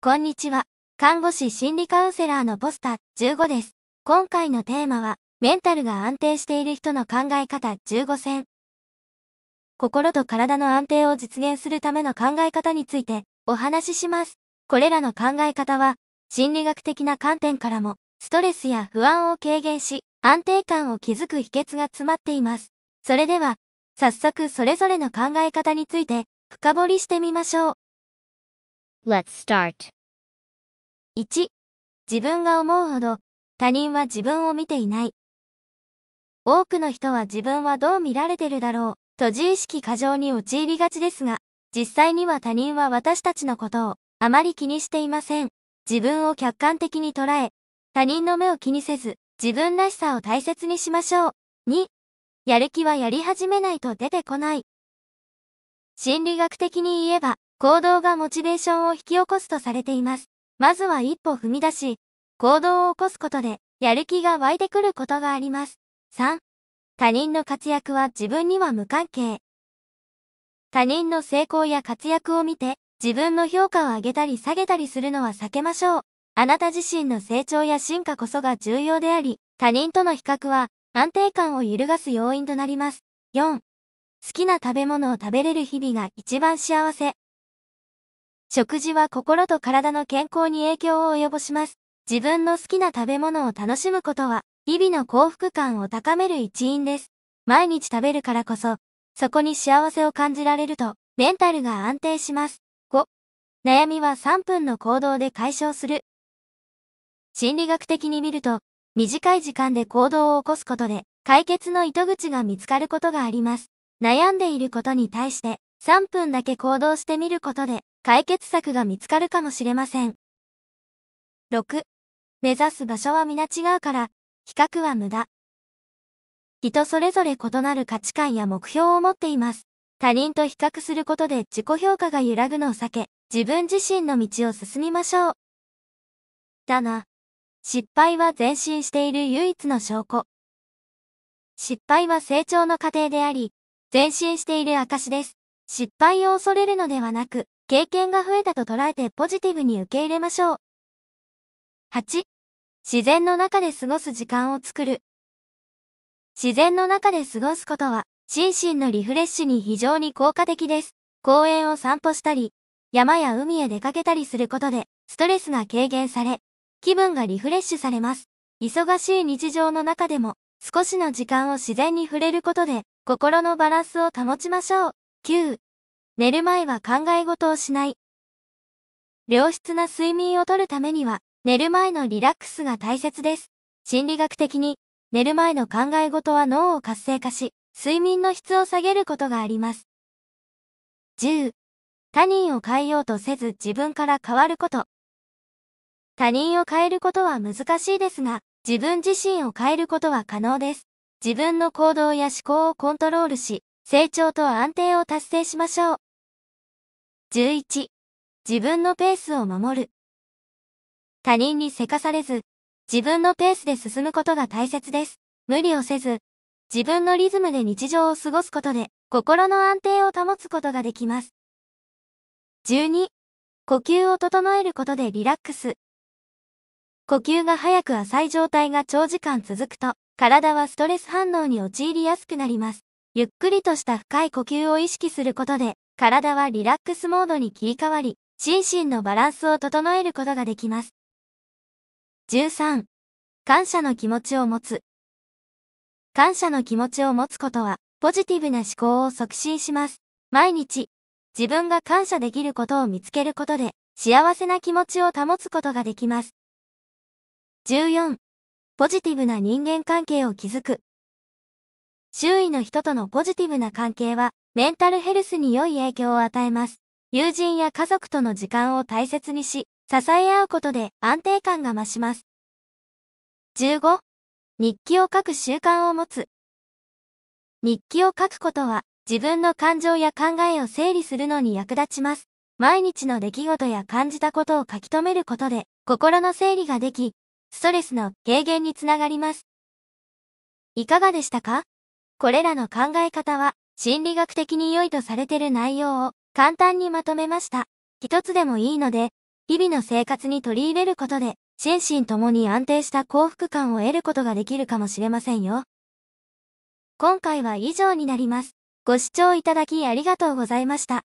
こんにちは。看護師心理カウンセラーのポスター15です。今回のテーマは、メンタルが安定している人の考え方15選。心と体の安定を実現するための考え方についてお話しします。これらの考え方は、心理学的な観点からも、ストレスや不安を軽減し、安定感を築く秘訣が詰まっています。それでは、早速それぞれの考え方について深掘りしてみましょう。Let's start. 1. 自分が思うほど他人は自分を見ていない。多くの人は自分はどう見られてるだろうと自意識過剰に陥りがちですが、実際には他人は私たちのことをあまり気にしていません。自分を客観的に捉え、他人の目を気にせず、自分らしさを大切にしましょう。2. やる気はやり始めないと出てこない。心理学的に言えば、行動がモチベーションを引き起こすとされています。まずは一歩踏み出し、行動を起こすことで、やる気が湧いてくることがあります。3、他人の活躍は自分には無関係。他人の成功や活躍を見て、自分の評価を上げたり下げたりするのは避けましょう。あなた自身の成長や進化こそが重要であり、他人との比較は安定感を揺るがす要因となります。4、好きな食べ物を食べれる日々が一番幸せ。食事は心と体の健康に影響を及ぼします。自分の好きな食べ物を楽しむことは、日々の幸福感を高める一因です。毎日食べるからこそ、そこに幸せを感じられると、メンタルが安定します。5、悩みは3分の行動で解消する。心理学的に見ると、短い時間で行動を起こすことで、解決の糸口が見つかることがあります。悩んでいることに対して、3分だけ行動してみることで、解決策が見つかるかもしれません。6. 目指す場所は皆違うから、比較は無駄。人それぞれ異なる価値観や目標を持っています。他人と比較することで自己評価が揺らぐのを避け、自分自身の道を進みましょう。だな。失敗は前進している唯一の証拠。失敗は成長の過程であり、前進している証です。失敗を恐れるのではなく、経験が増えたと捉えてポジティブに受け入れましょう。8、自然の中で過ごす時間を作る。自然の中で過ごすことは、心身のリフレッシュに非常に効果的です。公園を散歩したり、山や海へ出かけたりすることで、ストレスが軽減され、気分がリフレッシュされます。忙しい日常の中でも、少しの時間を自然に触れることで、心のバランスを保ちましょう。9、寝る前は考え事をしない。良質な睡眠をとるためには、寝る前のリラックスが大切です。心理学的に、寝る前の考え事は脳を活性化し、睡眠の質を下げることがあります。10、他人を変えようとせず自分から変わること。他人を変えることは難しいですが、自分自身を変えることは可能です。自分の行動や思考をコントロールし、成長と安定を達成しましょう。11. 自分のペースを守る。他人にせかされず、自分のペースで進むことが大切です。無理をせず、自分のリズムで日常を過ごすことで、心の安定を保つことができます。12. 呼吸を整えることでリラックス。呼吸が早く浅い状態が長時間続くと、体はストレス反応に陥りやすくなります。ゆっくりとした深い呼吸を意識することで、体はリラックスモードに切り替わり、心身のバランスを整えることができます。13. 感謝の気持ちを持つ。感謝の気持ちを持つことは、ポジティブな思考を促進します。毎日、自分が感謝できることを見つけることで、幸せな気持ちを保つことができます。14. ポジティブな人間関係を築く。周囲の人とのポジティブな関係は、メンタルヘルスに良い影響を与えます。友人や家族との時間を大切にし、支え合うことで安定感が増します。15. 日記を書く習慣を持つ。日記を書くことは、自分の感情や考えを整理するのに役立ちます。毎日の出来事や感じたことを書き留めることで、心の整理ができ、ストレスの軽減につながります。いかがでしたかこれらの考え方は、心理学的に良いとされてる内容を簡単にまとめました。一つでもいいので、日々の生活に取り入れることで、心身ともに安定した幸福感を得ることができるかもしれませんよ。今回は以上になります。ご視聴いただきありがとうございました。